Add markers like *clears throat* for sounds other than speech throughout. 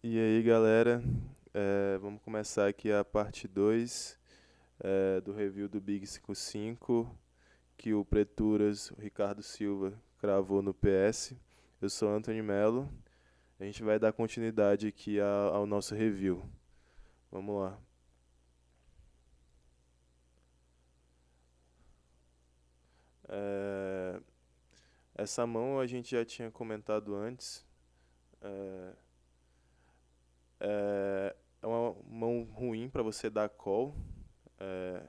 E aí, galera, é, vamos começar aqui a parte 2 é, do review do Big 55 que o Preturas, o Ricardo Silva, cravou no PS. Eu sou Anthony Mello. A gente vai dar continuidade aqui ao nosso review. Vamos lá. É, essa mão a gente já tinha comentado antes. É, é, é, uma mão ruim para você dar call, é,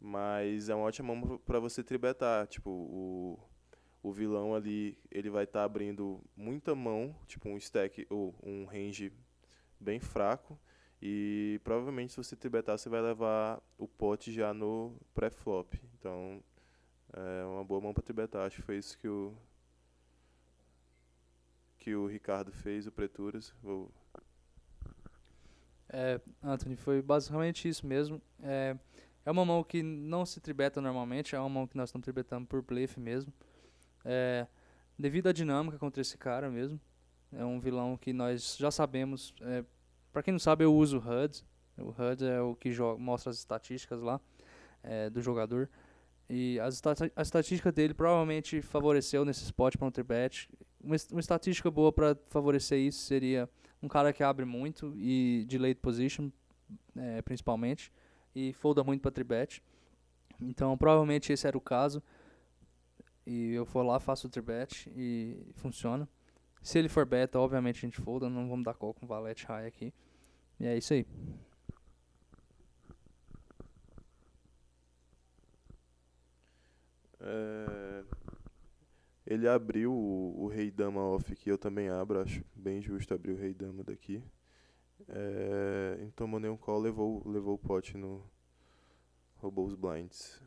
mas é uma ótima mão para você tribetar. Tipo, o, o vilão ali, ele vai estar tá abrindo muita mão, tipo um stack ou um range bem fraco. E provavelmente se você tribetar, você vai levar o pote já no pré-flop. Então, é uma boa mão para tribetar. Acho que foi isso que o que o Ricardo fez, o Preturas. Vou é, Anthony, foi basicamente isso mesmo. É, é uma mão que não se tribeta normalmente, é uma mão que nós estamos tribetando por blefe mesmo. É, devido à dinâmica contra esse cara mesmo, é um vilão que nós já sabemos. É, para quem não sabe, eu uso o HUD. O HUD é o que joga, mostra as estatísticas lá é, do jogador. E as a estatística dele provavelmente favoreceu nesse spot para um tribet. Uma, uma estatística boa para favorecer isso seria um cara que abre muito e de late position, é, principalmente, e folda muito para tribet. Então, provavelmente esse era o caso. E eu for lá, faço o tribet e funciona. Se ele for beta, obviamente a gente folda, não vamos dar call com valete high aqui. E é isso aí. É, ele abriu o, o rei dama off, que eu também abro, acho bem justo abrir o rei dama daqui. É, então mandei um call, levou, levou o pote no... Roubou os blinds.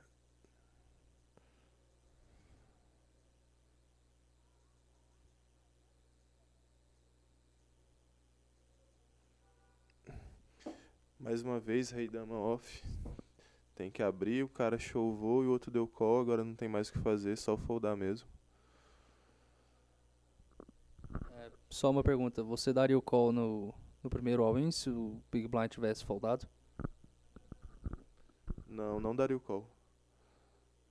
Mais uma vez, rei dama off. Tem que abrir, o cara chovou e o outro deu call, agora não tem mais o que fazer, só foldar mesmo. Só uma pergunta, você daria o call no, no primeiro all-in se o Big Blind tivesse foldado? Não, não daria o call.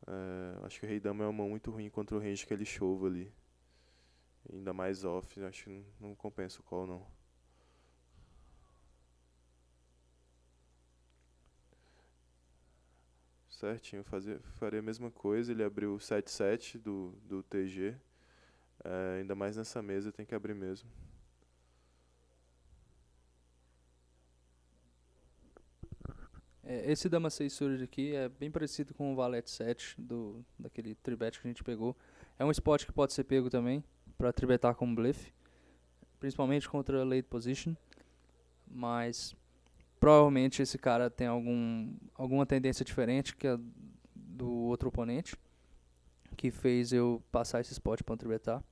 É, acho que o rei dama é uma mão muito ruim contra o range que ele chova ali. Ainda mais off, acho que não compensa o call não. Certinho, fazia, faria a mesma coisa, ele abriu 7-7 do, do TG. É, ainda mais nessa mesa tem que abrir mesmo. É, esse Dama 6 Surge aqui é bem parecido com o Valete 7 do, daquele tribet que a gente pegou. É um spot que pode ser pego também para tribetar com bluff principalmente contra late position, mas provavelmente esse cara tem algum, alguma tendência diferente que a do outro oponente que fez eu passar esse spot para tribetar.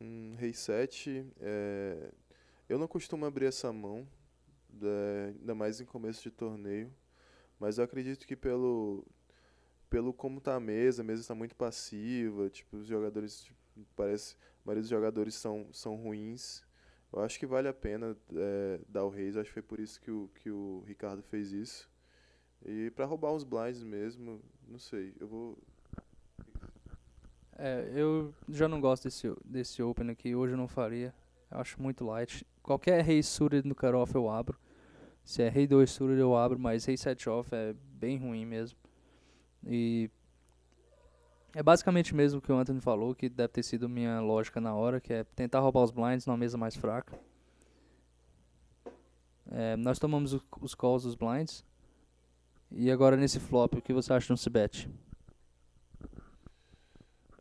um reset, é, eu não costumo abrir essa mão, é, ainda mais em começo de torneio, mas eu acredito que pelo pelo como tá a mesa, a mesa está muito passiva, tipo, os jogadores, tipo, parece, a maioria dos jogadores são, são ruins, eu acho que vale a pena é, dar o reis, acho que foi por isso que o, que o Ricardo fez isso. E para roubar uns blinds mesmo, não sei, eu vou, é, eu já não gosto desse, desse Open aqui, hoje eu não faria. Eu acho muito light. Qualquer rei suited no cutoff eu abro. Se é rei 2 suited eu abro, mas rei 7 off é bem ruim mesmo. E é basicamente mesmo o que o Anthony falou, que deve ter sido minha lógica na hora, que é tentar roubar os blinds numa mesa mais fraca. É, nós tomamos os calls dos blinds. E agora nesse flop, o que você acha de um bet?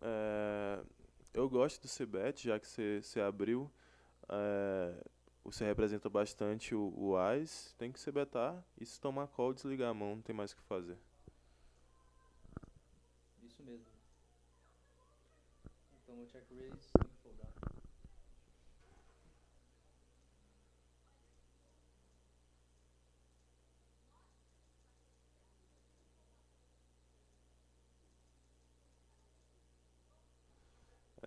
É, eu gosto do Cbet, já que você, você abriu. É, você representa bastante o, o AIS. Tem que se betar e se tomar call, desligar a mão, não tem mais o que fazer. Isso mesmo. Então o check raise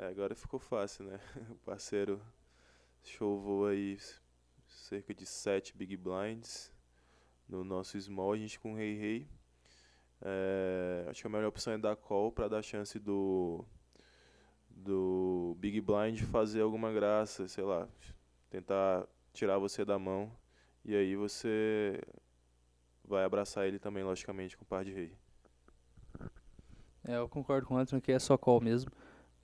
É, agora ficou fácil, né? *laughs* O parceiro chovou aí cerca de 7 big blinds no nosso small, a gente com rei rei. É, acho que a melhor opção é dar call para dar chance do do big blind fazer alguma graça, sei lá, tentar tirar você da mão e aí você vai abraçar ele também logicamente com o par de rei. É, eu concordo com o Anthony que é só call mesmo.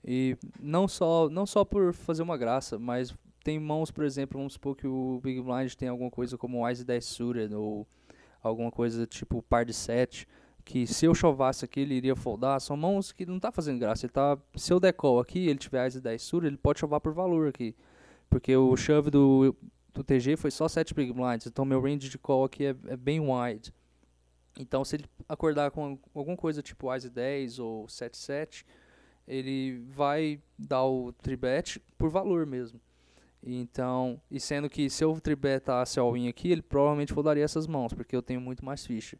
E não só, não só por fazer uma graça, mas tem mãos, por exemplo, vamos supor que o Big Blind tem alguma coisa como Wise 10 Suited ou alguma coisa tipo par de 7, que se eu chovasse aqui ele iria foldar. São mãos que não tá fazendo graça. Ele tá, se eu decol aqui ele tiver Wise 10 Suited, ele pode chovar por valor aqui. Porque o shove do, do TG foi só 7 Big Blinds, então meu range de call aqui é, é bem wide. Então se ele acordar com alguma coisa tipo Wise 10 ou 7 7 ele vai dar o tribet por valor mesmo. Então, e sendo que se eu tribetasse all-in aqui, ele provavelmente rodaria essas mãos, porque eu tenho muito mais ficha.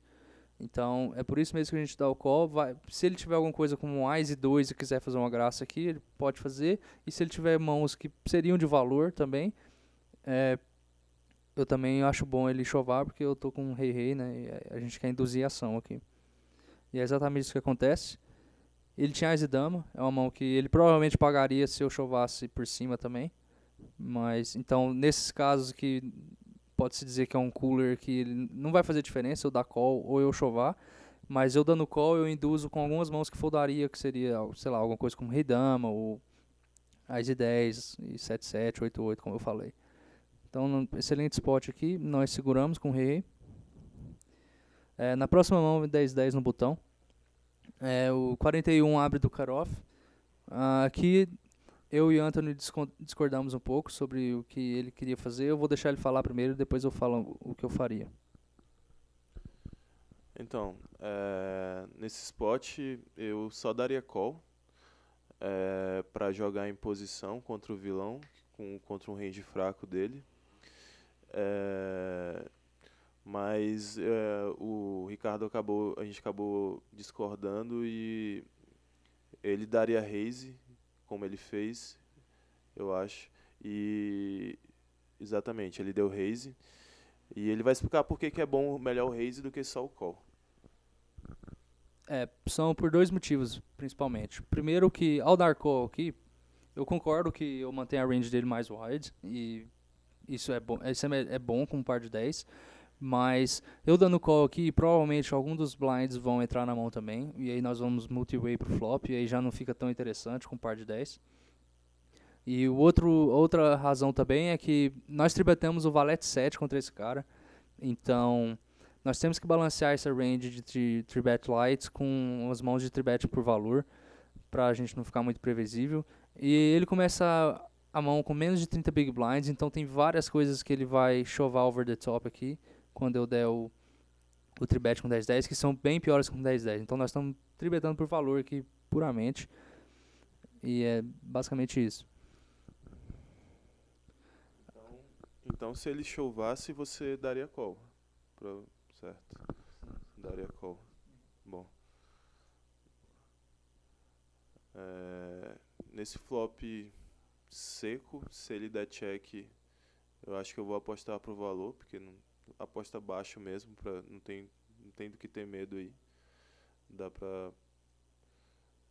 Então, é por isso mesmo que a gente dá o call. Vai, se ele tiver alguma coisa como um Ice 2 e quiser fazer uma graça aqui, ele pode fazer. E se ele tiver mãos que seriam de valor também, é, eu também acho bom ele chovar, porque eu tô com um rei rei, né? a gente quer induzir ação aqui. E é exatamente isso que acontece. Ele tinha as dama, é uma mão que ele provavelmente pagaria se eu chovasse por cima também. Mas então, nesses casos que pode-se dizer que é um cooler que não vai fazer diferença eu dar call ou eu chovar, mas eu dando call eu induzo com algumas mãos que foldaria, que seria, sei lá, alguma coisa como rei dama ou as 10 e 7 7 8 8, como eu falei. Então, excelente spot aqui, nós seguramos com o rei. É, na próxima mão, 10 10 no botão. É, o 41 abre do cutoff. Uh, ah, aqui eu e Anthony discordamos um pouco sobre o que ele queria fazer. Eu vou deixar ele falar primeiro, e depois eu falo o que eu faria. Então, é, nesse spot eu só daria call é, para jogar em posição contra o vilão, com, contra um range fraco dele. É, mas é, o Ricardo acabou, a gente acabou discordando e ele daria raise, como ele fez, eu acho. E exatamente, ele deu raise. E ele vai explicar por que, é bom melhor o raise do que só o call. É, são por dois motivos, principalmente. Primeiro que ao dar call aqui, eu concordo que eu mantenho a range dele mais wide e isso é bom, isso é, é bom com um par de 10 mas eu dando call aqui, provavelmente algum dos blinds vão entrar na mão também. E aí nós vamos multi-way pro flop. E aí já não fica tão interessante com par de 10. E o outro, outra razão também é que nós tribetamos o valete 7 contra esse cara. Então nós temos que balancear essa range de tribet lights com as mãos de tribet por valor. Pra a gente não ficar muito previsível. E ele começa a mão com menos de 30 big blinds, então tem várias coisas que ele vai chovar over the top aqui quando eu der o, o tribet com 10-10, que são bem piores que com 10-10. Então nós estamos tribetando por valor aqui puramente. E é basicamente isso. Então, então se ele chovasse, você daria call. certo. Daria call. Bom. É, nesse flop seco, se ele der check, eu acho que eu vou apostar pro valor, porque não aposta baixo mesmo, para não, tem, não tem do que ter medo aí. Dá pra.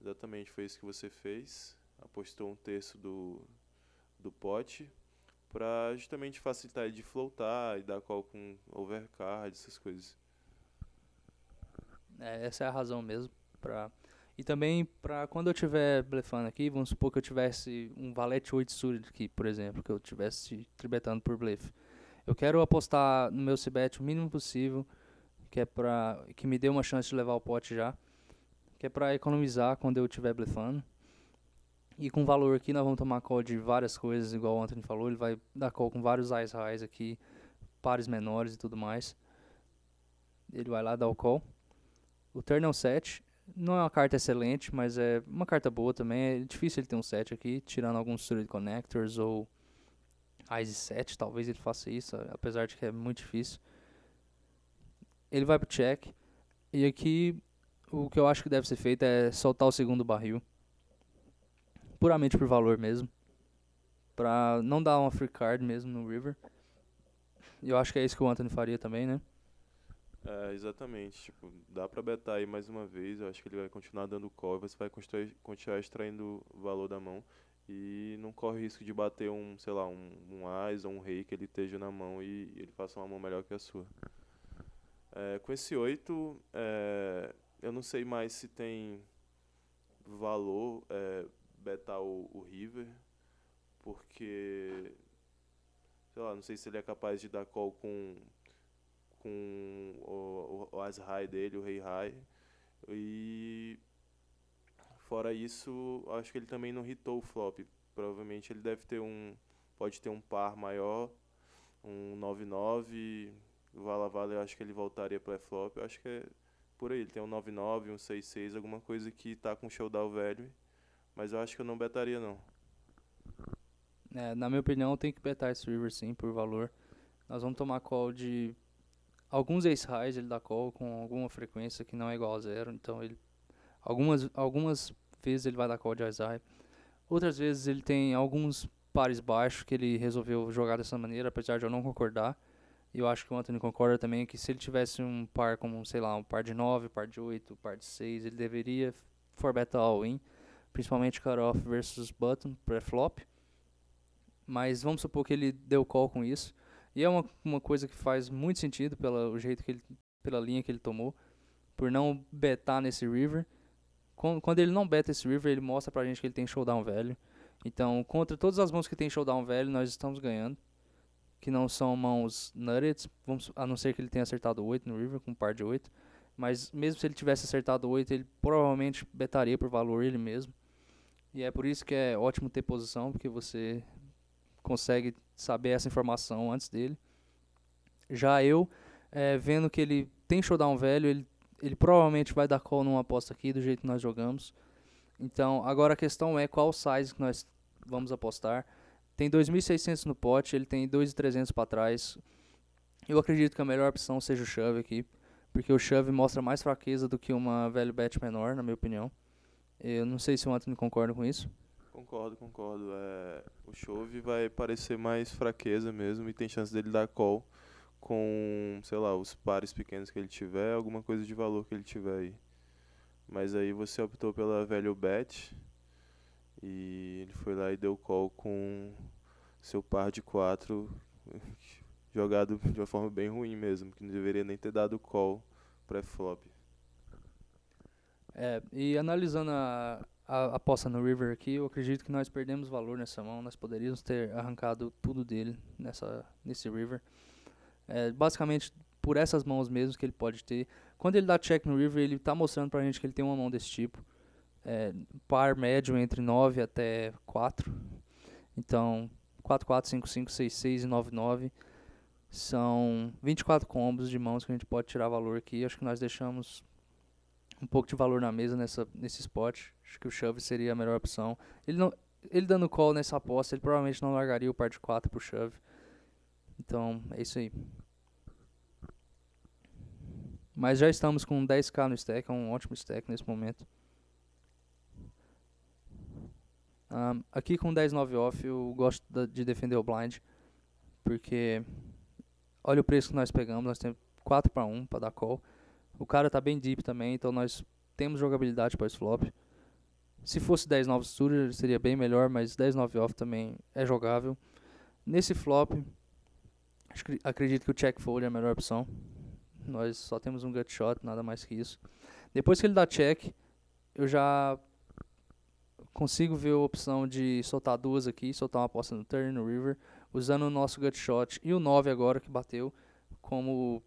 Exatamente, foi isso que você fez. Apostou um terço do, do pote para justamente facilitar ele de floatar e dar qual com overcard, essas coisas. É, essa é a razão mesmo para e também para quando eu tiver blefando aqui, vamos supor que eu tivesse um valete 8 suited aqui, por exemplo, que eu tivesse tributando por blefe. Eu quero apostar no meu Cibet o mínimo possível, que é para que me dê uma chance de levar o pote já, que é para economizar quando eu estiver blefando. E com valor aqui nós vamos tomar call de várias coisas, igual o Anthony falou, ele vai dar call com vários eyes highs aqui, pares menores e tudo mais. Ele vai lá dar o call. O turn é um 7, não é uma carta excelente, mas é uma carta boa também. É difícil ele ter um set aqui, tirando alguns Thread Connectors ou Ice 7, talvez ele faça isso, apesar de que é muito difícil. Ele vai pro check. E aqui o que eu acho que deve ser feito é soltar o segundo barril. Puramente por valor mesmo. Pra não dar uma free card mesmo no River. E eu acho que é isso que o Anthony faria também, né? É, exatamente. Tipo, dá pra betar aí mais uma vez. Eu acho que ele vai continuar dando call e você vai continuar extraindo o valor da mão e não corre risco de bater um, sei lá, um, um ás ou um rei que ele esteja na mão e, e ele faça uma mão melhor que a sua. É, com esse 8, é, eu não sei mais se tem valor é, betar o, o, River, porque, sei lá, não sei se ele é capaz de dar call com, com o, o, o as high dele, o rei high, e Fora isso, acho que ele também não hitou o flop. Provavelmente ele deve ter um. Pode ter um par maior, um 9-9. Vala Valavala eu acho que ele voltaria para flop. Eu acho que é por aí. Ele tem um 9-9, um 6-6, alguma coisa que tá com showdown velho. Mas eu acho que eu não betaria não. É, na minha opinião, tem que betar esse river sim por valor. Nós vamos tomar call de alguns ex highs, ele dá call com alguma frequência que não é igual a zero, então ele Algumas, algumas vezes ele vai dar call de Isaiah. Outras vezes ele tem alguns pares baixos que ele resolveu jogar dessa maneira, apesar de eu não concordar. E eu acho que o Anthony concorda também que se ele tivesse um par como, sei lá, um par de 9, par de 8, par de 6, ele deveria forbet all-in, principalmente cutoff versus button pré-flop. Mas vamos supor que ele deu call com isso. E é uma, uma coisa que faz muito sentido pelo jeito que ele, pela linha que ele tomou, por não betar nesse river quando, quando ele não beta esse river, ele mostra pra gente que ele tem showdown velho. Então, contra todas as mãos que tem showdown velho, nós estamos ganhando. Que não são mãos nuggets, vamos, a não ser que ele tenha acertado 8 no river, com um par de 8. Mas mesmo se ele tivesse acertado 8, ele provavelmente betaria por valor ele mesmo. E é por isso que é ótimo ter posição, porque você consegue saber essa informação antes dele. Já eu, é, vendo que ele tem showdown velho, ele ele provavelmente vai dar call numa aposta aqui, do jeito que nós jogamos. Então, agora a questão é qual size que nós vamos apostar. Tem 2.600 no pote, ele tem 2.300 para trás. Eu acredito que a melhor opção seja o shove aqui, porque o shove mostra mais fraqueza do que uma velho bet menor, na minha opinião. Eu não sei se o Anthony concorda com isso. Concordo, concordo. É, o shove vai parecer mais fraqueza mesmo e tem chance dele dar call com, sei lá, os pares pequenos que ele tiver, alguma coisa de valor que ele tiver aí. Mas aí você optou pela velho bet e ele foi lá e deu call com seu par de quatro *laughs* jogado de uma forma bem ruim mesmo, que não deveria nem ter dado call pré-flop. É, e analisando a, a aposta no River aqui, eu acredito que nós perdemos valor nessa mão, nós poderíamos ter arrancado tudo dele nessa, nesse River. É basicamente por essas mãos mesmo que ele pode ter. Quando ele dá check no river, ele está mostrando pra gente que ele tem uma mão desse tipo. É, par médio entre 9 até 4. Então, 4, 4, 5, 5, 6, 6 e 9, 9. São 24 combos de mãos que a gente pode tirar valor aqui. Acho que nós deixamos um pouco de valor na mesa nessa, nesse spot. Acho que o shove seria a melhor opção. Ele, não, ele dando call nessa aposta, ele provavelmente não largaria o par de 4 pro shove. Então, é isso aí. Mas já estamos com 10k no stack, é um ótimo stack nesse momento. Um, aqui com 10-9 off eu gosto de defender o blind, porque olha o preço que nós pegamos, nós temos 4 para 1 para dar call. O cara tá bem deep também, então nós temos jogabilidade para esse flop. Se fosse 10 9 suja seria bem melhor, mas 10 9 off também é jogável. Nesse flop, acredito que o check fold é a melhor opção nós só temos um gut shot, nada mais que isso. Depois que ele dá check, eu já consigo ver a opção de soltar duas aqui, soltar uma aposta no turn, no river, usando o nosso gut shot e o 9 agora que bateu como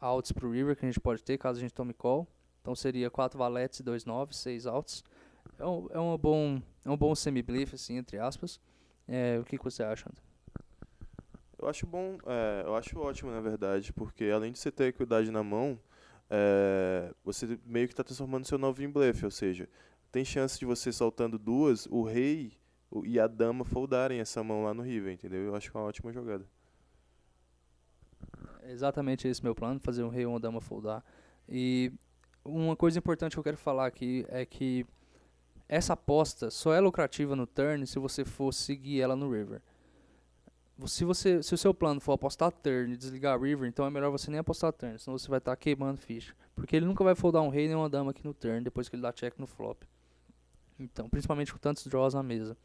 outs pro river que a gente pode ter caso a gente tome call. Então seria 4 valetes e 2 9, 6 outs. É um, é um bom, é um bom semi-bluff, assim, entre aspas. É, o que, que você acha, André? Eu acho bom, é, eu acho ótimo, na verdade, porque além de você ter equidade na mão, é, você meio que está transformando seu novo em blefe, ou seja, tem chance de você soltando duas, o rei e a dama foldarem essa mão lá no river, entendeu? Eu acho que é uma ótima jogada. Exatamente esse meu plano, fazer um rei ou uma dama foldar. E uma coisa importante que eu quero falar aqui é que essa aposta só é lucrativa no turn se você for seguir ela no river se, você, se o seu plano for apostar turn e desligar river, então é melhor você nem apostar turn, senão você vai estar tá queimando ficha. Porque ele nunca vai foldar um rei nem uma dama aqui no turn, depois que ele dá check no flop. Então, principalmente com tantos draws na mesa.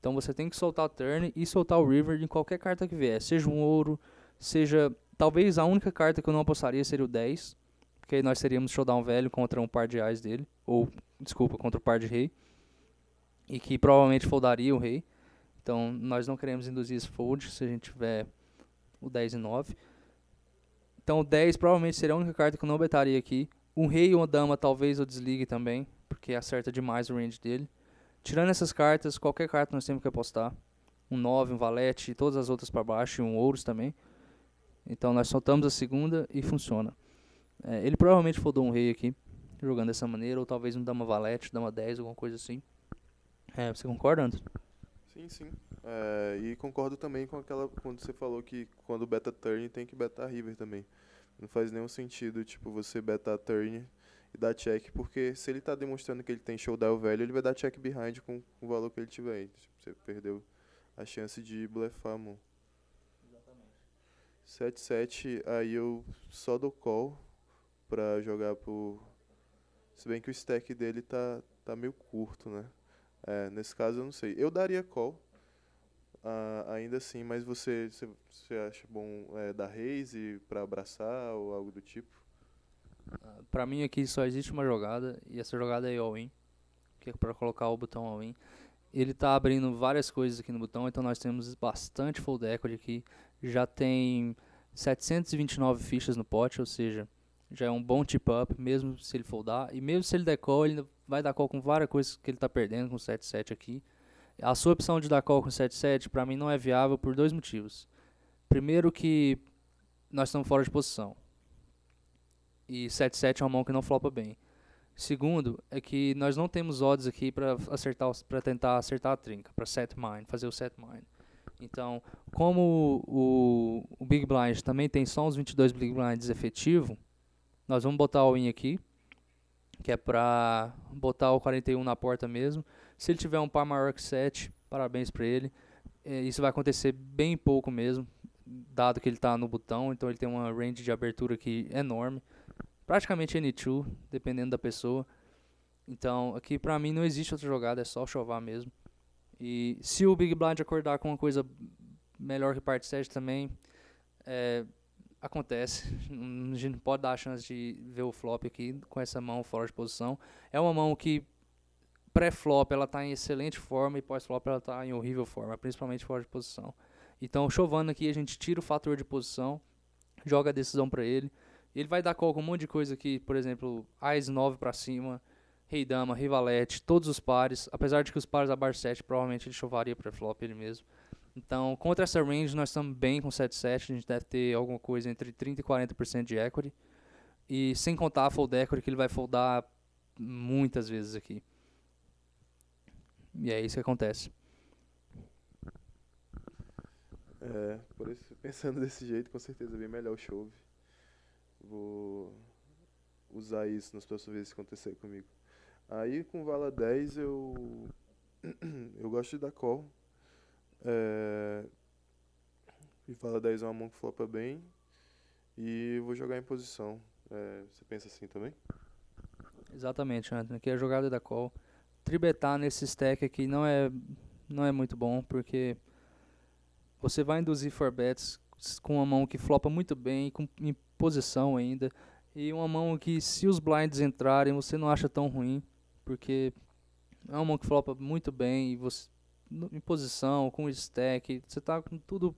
Então você tem que soltar turn e soltar o river em qualquer carta que vier, seja um ouro, seja... Talvez a única carta que eu não apostaria seria o 10, porque aí nós teríamos showdown velho contra um par de reais dele, ou, desculpa, contra o um par de rei, e que provavelmente foldaria o rei. Então, nós não queremos induzir fold se a gente tiver o 10 e 9. Então, o 10 provavelmente seria a única carta que eu não betaria aqui. Um rei e uma dama talvez eu desligue também, porque acerta demais o range dele. Tirando essas cartas, qualquer carta nós temos que apostar. Um 9, um valete, todas as outras para baixo e um ouros também. Então, nós soltamos a segunda e funciona. É, ele provavelmente foldou um rei aqui, jogando dessa maneira, ou talvez um dama valete, dama 10, alguma coisa assim. É, você concorda, Anderson? Sim, sim. É, e concordo também com aquela quando você falou que quando beta turn tem que beta river também. Não faz nenhum sentido, tipo, você beta turn e dar check, porque se ele está demonstrando que ele tem showdown velho, ele vai dar check behind com, com o valor que ele tiver aí. Tipo, você perdeu a chance de blefar, mão. Exatamente. 7-7, aí eu só dou call pra jogar pro... Se bem que o stack dele tá, tá meio curto, né? É, nesse caso, eu não sei. Eu daria call, uh, ainda assim, mas você, você, você acha bom é, dar raise para abraçar ou algo do tipo? Ah, para mim aqui só existe uma jogada, e essa jogada é all-in, que é para colocar o botão all-in. Ele está abrindo várias coisas aqui no botão, então nós temos bastante fold equity aqui. Já tem 729 fichas no pote, ou seja, já é um bom tip-up, mesmo se ele foldar. E mesmo se ele der call, ele vai dar call com várias coisas que ele está perdendo com 7-7 aqui. A sua opção de dar call com 7-7, para mim, não é viável por dois motivos. Primeiro que nós estamos fora de posição. E 7-7 é uma mão que não flopa bem. Segundo, é que nós não temos odds aqui para acertar para tentar acertar a trinca, para set mine, fazer o set mine. Então, como o, o Big Blind também tem só uns 22 Big Blinds efetivo, nós vamos botar o in aqui, que é para botar o 41 na porta mesmo. Se ele tiver um par maior que 7, parabéns para ele. É, isso vai acontecer bem pouco mesmo, dado que ele está no botão, então ele tem uma range de abertura aqui enorme. Praticamente N2, dependendo da pessoa. Então, aqui pra mim não existe outra jogada, é só chovar mesmo. E se o Big Blind acordar com uma coisa melhor que parte 7 também, é, acontece. Hum, a gente não pode dar a chance de ver o flop aqui com essa mão fora de posição. É uma mão que pré-flop ela está em excelente forma e pós-flop ela está em horrível forma, principalmente fora de posição. Então, chovando aqui, a gente tira o fator de posição, joga a decisão para ele. Ele vai dar call com um monte de coisa aqui, por exemplo, AIS 9 para cima, Rei Dama, Rivalete, todos os pares. Apesar de que os pares abaixo 7 provavelmente ele chovaria pré-flop ele mesmo. Então, contra essa range, nós estamos bem com 7,7. A gente deve ter alguma coisa entre 30% e 40% de equity. E sem contar a fold equity, que ele vai foldar muitas vezes aqui. E é isso que acontece. É, por isso, *laughs* pensando desse jeito, com certeza é bem melhor o chove. Vou usar isso nas próximas vezes que acontecer comigo. Aí com vala 10 eu *clears throat* eu gosto de dar call é... fala 10 é uma mão que flopa bem. E vou jogar em posição. É, você pensa assim também? Exatamente, Anthony. Aqui é a jogada da call. Tribetar nesse stack aqui não é, não é muito bom, porque você vai induzir bets com uma mão que flopa muito bem, com, em posição ainda. E uma mão que, se os blinds entrarem, você não acha tão ruim, porque é uma mão que flopa muito bem e você em posição, com stack, você tá com tudo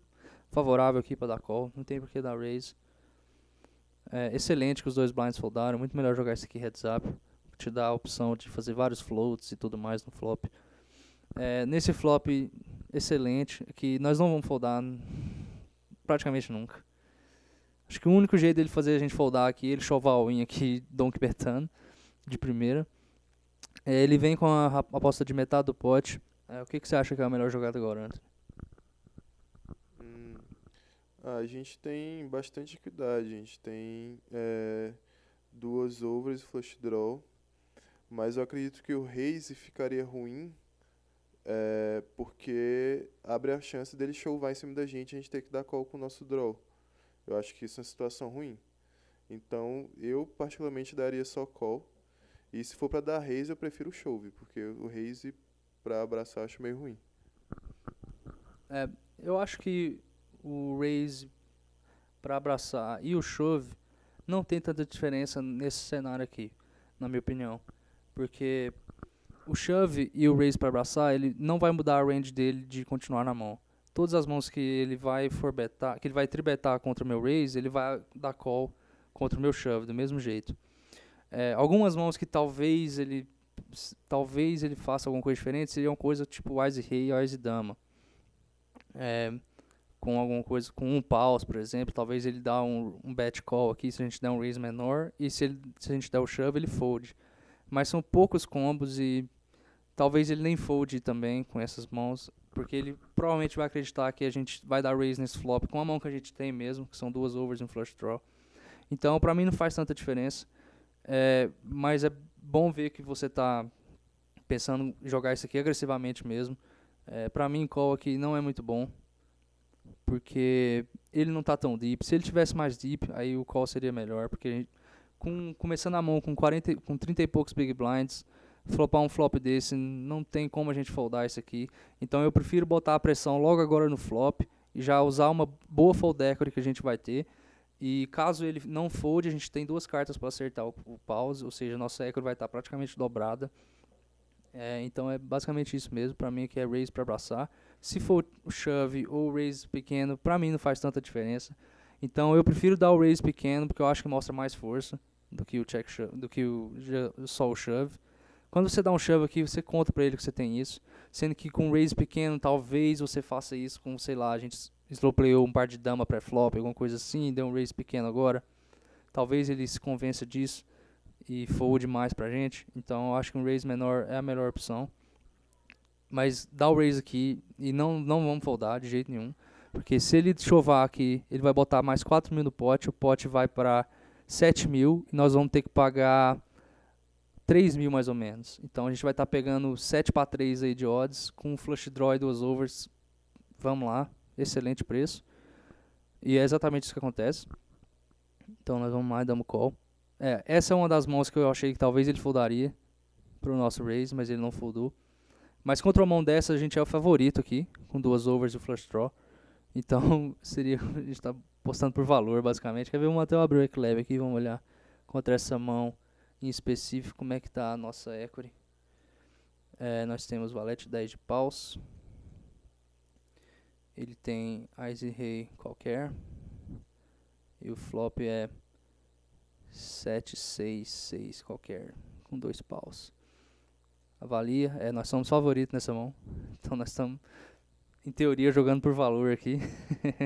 favorável aqui para dar call, não tem por que dar raise. É excelente que os dois blinds foldaram, muito melhor jogar esse aqui heads up, te dá a opção de fazer vários floats e tudo mais no flop. É, nesse flop excelente, que nós não vamos foldar praticamente nunca. Acho que o único jeito dele fazer a gente foldar aqui, ele chova all in aqui, Quixote *laughs* Bertano, de primeira. É, ele vem com a aposta de metade do pote, é, o que, que você acha que é a melhor jogada agora, Anthony? Hum, a gente tem bastante equidade. A gente tem é, duas overs e flush draw. Mas eu acredito que o Reis ficaria ruim é, porque abre a chance dele chovar em cima da gente e a gente ter que dar call com o nosso draw. Eu acho que isso é uma situação ruim. Então, eu particularmente daria só call. E se for para dar raise, eu prefiro o Chove, porque o raise para abraçar, acho meio ruim. É, eu acho que o Raze para abraçar e o Chove não tem tanta diferença nesse cenário aqui, na minha opinião. Porque o shove e o raise para abraçar, ele não vai mudar a range dele de continuar na mão. Todas as mãos que ele vai forbetar, que ele vai tribetar contra o meu raise, ele vai dar call contra o meu shove do mesmo jeito. É, algumas mãos que talvez ele talvez ele faça alguma coisa diferente, seria uma coisa tipo Wise Rei e Wise Dama. É, com alguma coisa, com um paus, por exemplo, talvez ele dá um, um bet call aqui, se a gente der um raise menor, e se, ele, se a gente der o shove, ele fold. Mas são poucos combos e talvez ele nem fold também com essas mãos, porque ele provavelmente vai acreditar que a gente vai dar raise nesse flop com a mão que a gente tem mesmo, que são duas overs e um flush draw. Então, para mim não faz tanta diferença, é, mas é bom ver que você está pensando em jogar isso aqui agressivamente mesmo. É, para mim, call aqui não é muito bom, porque ele não está tão deep. Se ele tivesse mais deep, aí o call seria melhor, porque com, começando a mão com, 40, com 30 e poucos big blinds, flopar um flop desse, não tem como a gente foldar isso aqui. Então eu prefiro botar a pressão logo agora no flop e já usar uma boa fold equity que a gente vai ter e caso ele não fold, a gente tem duas cartas para acertar o, o, pause, ou seja, nossa equity vai estar tá praticamente dobrada. É, então é basicamente isso mesmo, para mim que é raise para abraçar. Se for shove ou raise pequeno, para mim não faz tanta diferença. Então eu prefiro dar o raise pequeno, porque eu acho que mostra mais força do que o check shove, do que o, só o shove. Quando você dá um shove aqui, você conta para ele que você tem isso, sendo que com raise pequeno talvez você faça isso com, sei lá, a gente slow playou um par de dama pré-flop, alguma coisa assim, deu um raise pequeno agora. Talvez ele se convença disso e fold mais pra gente. Então eu acho que um raise menor é a melhor opção. Mas dá o raise aqui e não, não vamos foldar de jeito nenhum. Porque se ele chovar aqui, ele vai botar mais 4 mil no pote, o pote vai para 7 mil e nós vamos ter que pagar 3 mil mais ou menos. Então a gente vai estar tá pegando 7 para 3 aí de odds com flush draw e duas overs. Vamos lá excelente preço. E é exatamente isso que acontece. Então nós vamos lá e damos call. É, essa é uma das mãos que eu achei que talvez ele foldaria para o nosso raise, mas ele não foldou. Mas contra uma mão dessa a gente é o favorito aqui, com duas overs e o flush draw. Então *laughs* seria a gente está postando por valor basicamente. Quer ver vamos até abrir o Eclave aqui, vamos olhar contra essa mão em específico como é que está a nossa equity. É, nós temos valete 10 de paus ele tem Ice Rei qualquer. E o flop é 6 qualquer, com dois paus. Avalia, é, nós somos favoritos nessa mão. *laughs* Então nós estamos, em teoria, jogando por valor aqui,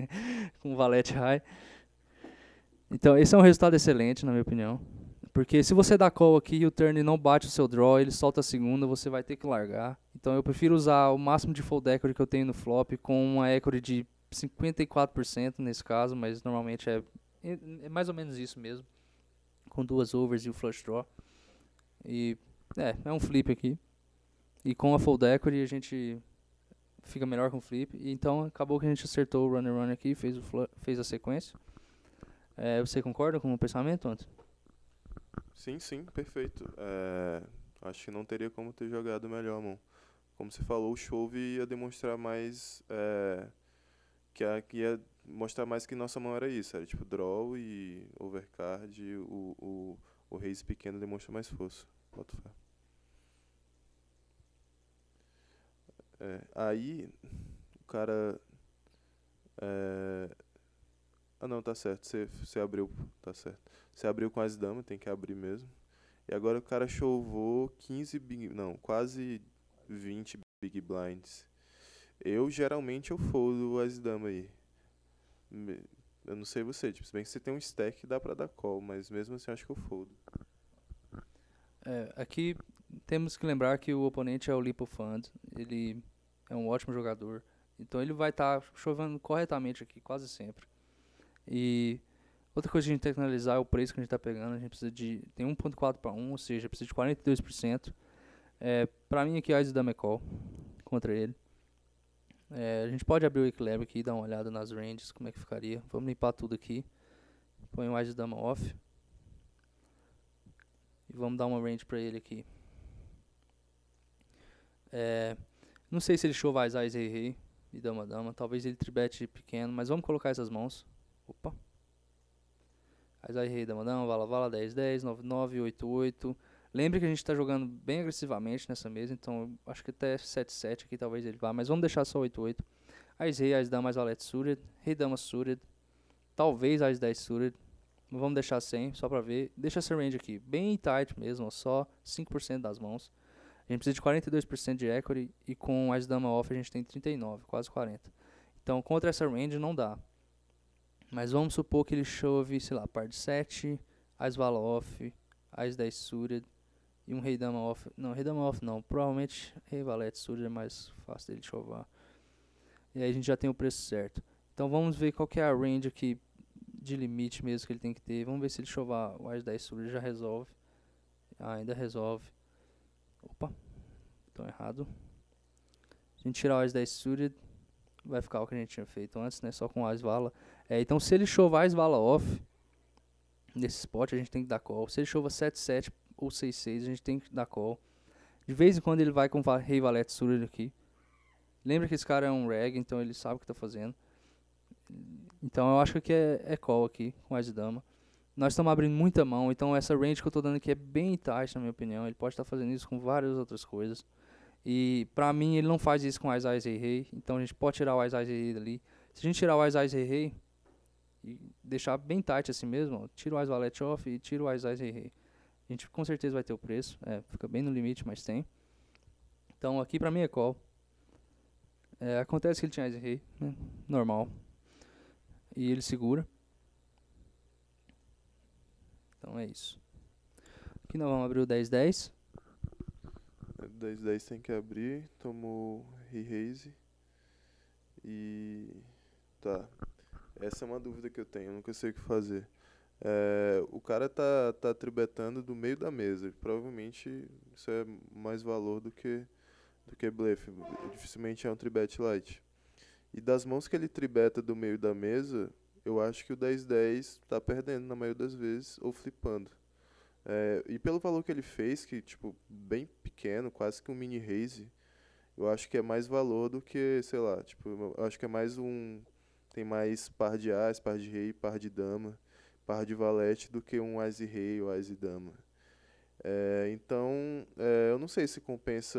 *laughs* com o valete high. Então esse é um resultado excelente, na minha opinião. Porque se você dá call aqui e o turn não bate o seu draw, ele solta a segunda, você vai ter que largar. Então eu prefiro usar o máximo de fold equity que eu tenho no flop com uma equity de 54% nesse caso, mas normalmente é, é mais ou menos isso mesmo. Com duas overs e o flush draw. E é, é um flip aqui. E com a fold equity a gente fica melhor com o flip. então acabou que a gente acertou o runner runner aqui, fez, o fez a sequência. É, você concorda com o pensamento, Antônio? Sim, sim, perfeito. É, acho que não teria como ter jogado melhor, mão Como você falou, o Chove ia demonstrar mais. É, que, a, ia mostrar mais que nossa mão era isso. Era tipo draw e overcard. O, o, o Reis pequeno demonstra mais força. Bota fé. É, aí, o cara. É... Ah, não, tá certo. Você abriu. Tá certo. Você abriu com as damas, tem que abrir mesmo. E agora o cara chovou 15 big, não, quase 20 big blinds. Eu geralmente eu foldo as damas aí. Eu não sei você, tipo, se bem que você tem um stack dá pra dar call, mas mesmo assim eu acho que eu foldo. É, aqui temos que lembrar que o oponente é o Lipo Fund, ele é um ótimo jogador, então ele vai estar tá chovendo corretamente aqui quase sempre. E Outra coisa que a gente tem que analisar é o preço que a gente está pegando. A gente precisa de. Tem 1,4 para 1, ou seja, precisa de 42%. É, para mim aqui, odds da McCall contra ele. É, a gente pode abrir o equilíbrio aqui e dar uma olhada nas ranges, como é que ficaria. Vamos limpar tudo aqui. Põe o Aizu dama off. E vamos dar uma range para ele aqui. É, não sei se ele chova as eyes rei rei e dama dama. Talvez ele tribete pequeno, mas vamos colocar essas mãos. Opa. Paisagem Rei da Madão, Vala Vala, 10, 10, 9, 9, 8, 8. Lembre que a gente está jogando bem agressivamente nessa mesa, então acho que até 7, 7 aqui talvez ele vá, mas vamos deixar só 8, 8. As Rei, As Damas, Valete Sured, Rei Dama Sured, talvez As 10 Sured. Vamos deixar 100, só para ver. Deixa essa range aqui, bem tight mesmo, só 5% das mãos. A gente precisa de 42% de equity e com as dama off a gente tem 39, quase 40. Então contra essa range não dá. Mas vamos supor que ele chove, sei lá, par de 7, as vala off, as 10 suited e um rei dama off. Não, rei dama off não, provavelmente rei valete suited é mais fácil dele chovar. E aí a gente já tem o preço certo. Então vamos ver qual que é a range aqui de limite mesmo que ele tem que ter. Vamos ver se ele chovar o as 10 suited já resolve. Ah, ainda resolve. Opa, estou errado. Se a gente tirar o as 10 suited, vai ficar o que a gente tinha feito antes, né? Só com as vala. É, então, se ele chovar esvala off, nesse spot a gente tem que dar call. Se ele chova 7-7 ou 6-6, a gente tem que dar call. De vez em quando ele vai com rei valete suited aqui. Lembra que esse cara é um reg, então ele sabe o que está fazendo. Então eu acho que é, é call aqui, com as dama. Nós estamos abrindo muita mão, então essa range que eu estou dando aqui é bem tight, na minha opinião. Ele pode estar tá fazendo isso com várias outras coisas. E pra mim ele não faz isso com as Eyes Rei, então a gente pode tirar o Eyes Rei dali. Se a gente tirar o Eyes Rei, e deixar bem tight assim mesmo, ó, tira o eyes Wallet off e tira o eyes eyes Rei. A gente com certeza vai ter o preço, é, fica bem no limite, mas tem. Então aqui pra mim é call. É, acontece que ele tinha Eyes Rei, né? normal. E ele segura. Então é isso. Aqui nós vamos abrir o 10-10. 10-10 é, tem que abrir, tomou re-raise e tá, essa é uma dúvida que eu tenho, nunca sei o que fazer. É, o cara tá, tá tribetando do meio da mesa. Provavelmente isso é mais valor do que, do que blefe. Dificilmente é um tribet light. E das mãos que ele tribeta do meio da mesa, eu acho que o 10-10 tá perdendo na maioria das vezes ou flipando. É, e pelo valor que ele fez, que tipo, bem pequeno, quase que um mini raise, eu acho que é mais valor do que, sei lá, tipo, eu acho que é mais um tem mais par de as, par de rei, par de dama, par de valete do que um as e rei ou as e dama. É, então, é, eu não sei se compensa.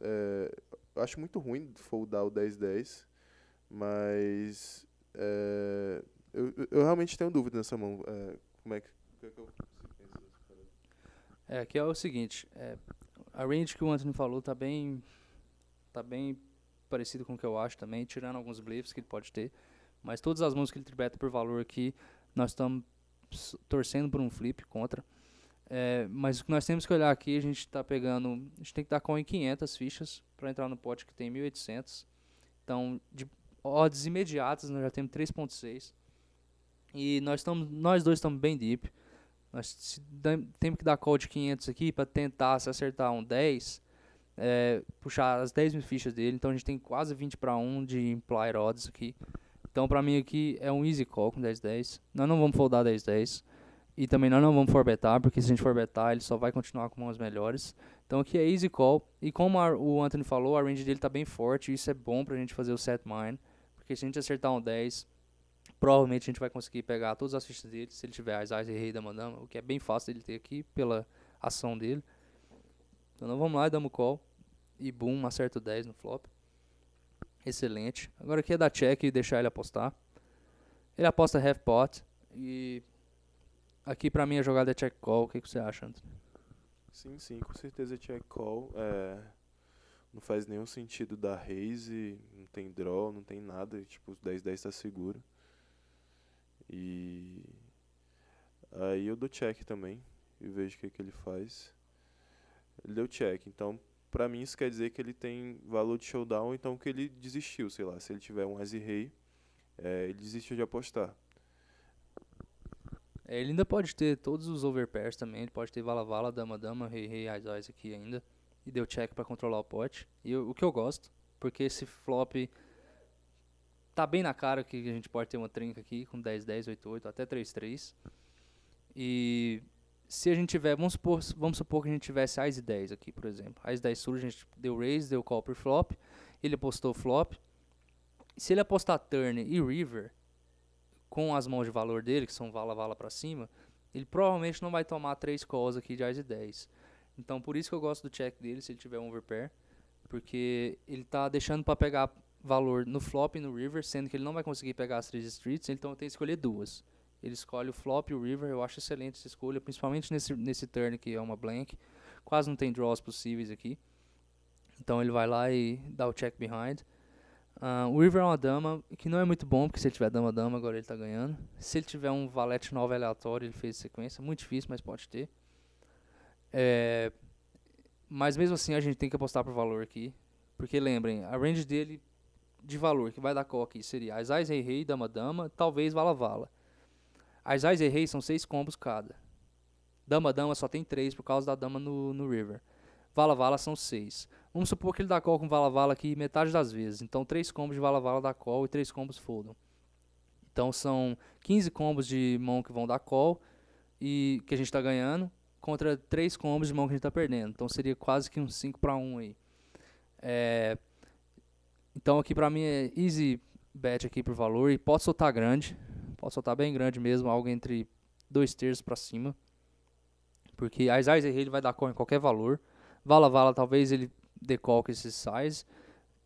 É, acho muito ruim foldar o 10-10, mas é, eu, eu realmente tenho dúvida nessa mão. É, como é que, que, é que eu é, aqui é o seguinte, é, a range que o Anthony falou está bem, está bem parecido com o que eu acho também, tirando alguns bliffs que ele pode ter. Mas todas as músicas que ele tribeta por valor aqui, nós estamos torcendo por um flip contra. É, mas o que nós temos que olhar aqui, a gente está pegando, a gente tem que dar com em 500 fichas para entrar no pote que tem 1.800. Então, de odds imediatas, nós já temos 3.6. E nós, estamos nós dois estamos bem deep. Nós temos que dar call de 500 aqui para tentar se acertar um 10, é, puxar as 10 mil fichas dele. Então a gente tem quase 20 para 1 de implied odds aqui. Então, para mim aqui é um easy call com 10-10. Nós não vamos foldar 10-10. E também nós não vamos forbetar, porque se a gente forbetar, ele só vai continuar com mãos melhores. Então aqui é easy call. E como a, o Anthony falou, a range dele está bem forte. Isso é bom para a gente fazer o set mine. Porque se a gente acertar um 10, provavelmente a gente vai conseguir pegar todas as fichas dele. Se ele tiver as Eyes e Rei da Madama, o que é bem fácil ele ter aqui pela ação dele. Então vamos lá e damos call. E boom, acerta o 10 no flop. Excelente. Agora aqui é dar check e deixar ele apostar. Ele aposta half pot. E aqui pra mim a jogada é check call. O que, que você acha, André? Sim, sim, com certeza é check call. É, não faz nenhum sentido dar raise, não tem draw, não tem nada. Tipo, os 10-10 tá seguro. E aí eu dou check também e vejo o que, que ele faz. Ele deu check, então para mim isso quer dizer que ele tem valor de showdown, então que ele desistiu, sei lá. Se ele tiver um as rei, é, ele desistiu de apostar. É, ele ainda pode ter todos os overpairs também, ele pode ter vala vala, dama dama, rei rei, as as aqui ainda. E deu check para controlar o pote. E eu, o que eu gosto, porque esse flop tá bem na cara que a gente pode ter uma trinca aqui com 10 10, 8 8, até 3 3. E se a gente tiver, vamos supor, vamos supor que a gente tivesse as 10 aqui, por exemplo. As 10 surge, a gente deu raise, deu call por flop, ele apostou flop. Se ele apostar turn e river com as mãos de valor dele, que são vala vala para cima, ele provavelmente não vai tomar três calls aqui de as 10. Então por isso que eu gosto do check dele se ele tiver um overpair, porque ele tá deixando para pegar valor no flop e no river, sendo que ele não vai conseguir pegar as três streets, então tem que escolher duas. Ele escolhe o flop e o river. Eu acho excelente essa escolha, principalmente nesse, nesse turn que é uma blank. Quase não tem draws possíveis aqui. Então ele vai lá e dá o check behind. Uh, o river é uma dama, que não é muito bom, porque se ele tiver dama-dama, agora ele está ganhando. Se ele tiver um valete 9 aleatório, ele fez sequência. Muito difícil, mas pode ter. É, mas mesmo assim, a gente tem que apostar por valor aqui. Porque lembrem, a range dele de valor que vai dar call aqui seria as eyes Rei Rei, Dama Dama, talvez Vala Vala. As Ais e Reis são seis combos cada. Dama Dama só tem três por causa da dama no, no River. Vala Vala são seis. Vamos supor que ele dá call com Vala Vala aqui metade das vezes. Então três combos de Vala Vala dá call e três combos foldam. Então são 15 combos de mão que vão dar call e que a gente está ganhando contra três combos de mão que a gente está perdendo. Então seria quase que um 5 para 1 aí. É, então aqui para mim é easy bet aqui por valor e pode soltar grande. Pode soltar bem grande mesmo, algo entre dois terços para cima. Porque a errei, ele vai dar call em qualquer valor. Vala Vala talvez ele decolque esses size.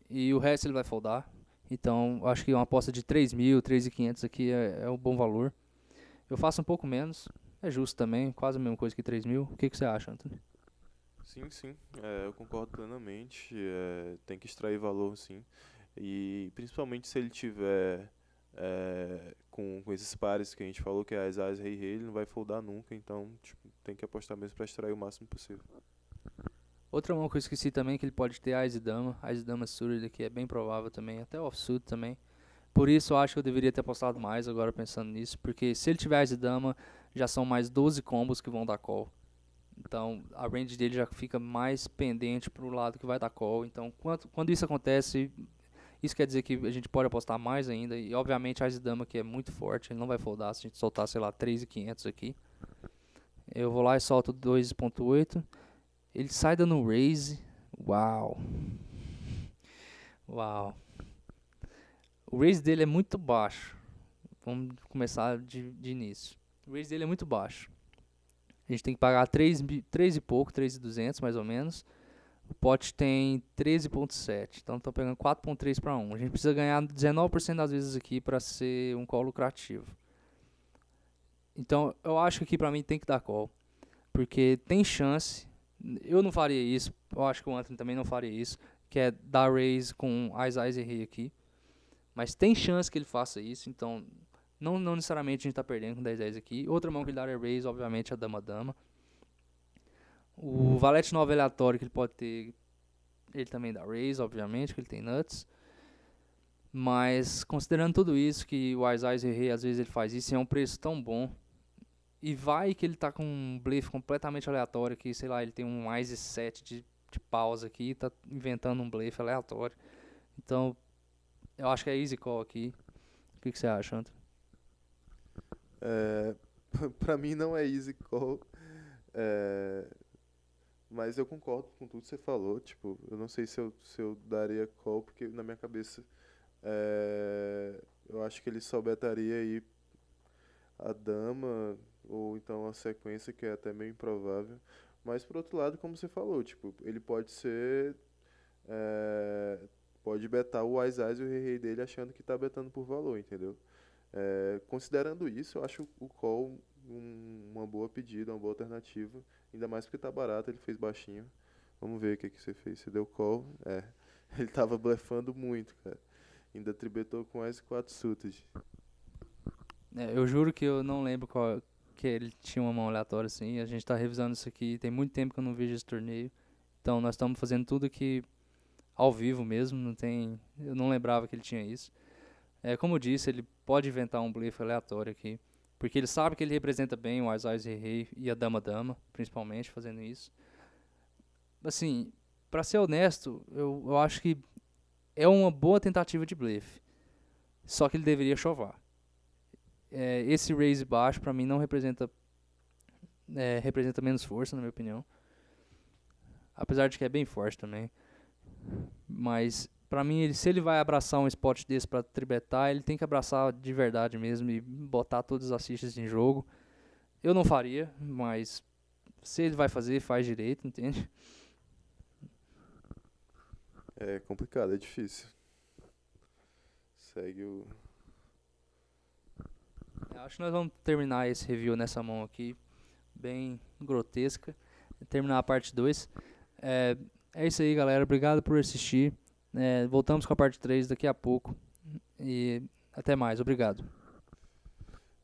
E o resto ele vai foldar. Então acho que uma aposta de 3 mil, 3.500 aqui é, é um bom valor. Eu faço um pouco menos. É justo também, quase a mesma coisa que 3 mil. O que, que você acha, Anthony? Sim, sim, é, eu concordo plenamente. É, tem que extrair valor, sim. E principalmente se ele tiver é, com, com esses pares que a gente falou, que é as as rei rei, ele não vai foldar nunca, então tipo, tem que apostar mesmo para extrair o máximo possível. Outra mão que eu esqueci também é que ele pode ter as e dama, as e dama é suited aqui é bem provável também, até offsuit também. Por isso eu acho que eu deveria ter apostado mais agora pensando nisso, porque se ele tiver as e dama, já são mais 12 combos que vão dar call. Então a range dele já fica mais pendente para o lado que vai dar call. Então quando, quando isso acontece, isso quer dizer que a gente pode apostar mais ainda. E obviamente a Dama que é muito forte, ele não vai foldar se a gente soltar, sei lá, 3,500 aqui. Eu vou lá e solto 2,8. Ele sai dando raise. Uau! Uau! O raise dele é muito baixo. Vamos começar de, de início. O raise dele é muito baixo. A gente tem que pagar 3, 3 e pouco, 3,200 mais ou menos. O pote tem 13,7. Então estou pegando 4,3 para 1. A gente precisa ganhar 19% das vezes aqui para ser um call lucrativo. Então eu acho que aqui para mim tem que dar call. Porque tem chance. Eu não faria isso. Eu acho que o Anthony também não faria isso. Que é dar raise com e Rei aqui. Mas tem chance que ele faça isso. Então não, não necessariamente a gente está perdendo com 10 10 aqui. Outra mão que ele dá raise, obviamente, é a dama-dama. O valete não aleatório que ele pode ter, ele também dá raise, obviamente, que ele tem nuts. Mas considerando tudo isso, que o eyes Rei às vezes ele faz isso, e é um preço tão bom. E vai que ele tá com um blefe completamente aleatório, que sei lá, ele tem um eyes 7 de, de pausa aqui, tá inventando um blefe aleatório. Então, eu acho que é easy call aqui. O que, que você acha, André? É, *laughs* pra mim não é easy call. É, mas eu concordo com tudo que você falou. Tipo, eu não sei se eu, se eu daria call, porque na minha cabeça é, eu acho que ele só betaria aí a dama, ou então a sequência, que é até meio improvável. Mas por outro lado, como você falou, tipo, ele pode ser. É, pode betar o Wise Eyes e o Rei dele achando que tá betando por valor, entendeu? É, considerando isso, eu acho o call um, uma boa pedida, uma boa alternativa. Ainda mais porque tá barato, ele fez baixinho. Vamos ver o que, que você fez. Você deu call? É. *laughs* Ele tava blefando muito, cara. Ainda tribetou com as quatro suited. É, eu juro que eu não lembro qual que ele tinha uma mão aleatória assim. A gente tá revisando isso aqui. Tem muito tempo que eu não vejo esse torneio. Então nós estamos fazendo tudo que ao vivo mesmo, não tem, eu não lembrava que ele tinha isso. É, como eu disse, ele pode inventar um blefe aleatório aqui. Porque ele sabe que ele representa bem o Ais Ais Rei e a Dama Dama, principalmente, fazendo isso. Assim, para ser honesto, eu, eu acho que é uma boa tentativa de blefe. Só que ele deveria chovar. É, esse raise baixo, para mim, não representa... É, representa menos força, na minha opinião. Apesar de que é bem forte também. Mas para mim, ele, se ele vai abraçar um spot desse para tribetar, ele tem que abraçar de verdade mesmo e botar todas as fichas em jogo. Eu não faria, mas se ele vai fazer, faz direito, entende? É complicado, é difícil. Segue o. acho que nós vamos terminar esse review nessa mão aqui, bem grotesca. Terminar a parte 2. É, é isso aí, galera. Obrigado por assistir. É, voltamos com a parte 3 daqui a pouco. E até mais, obrigado.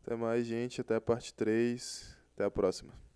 Até mais, gente. Até a parte 3. Até a próxima.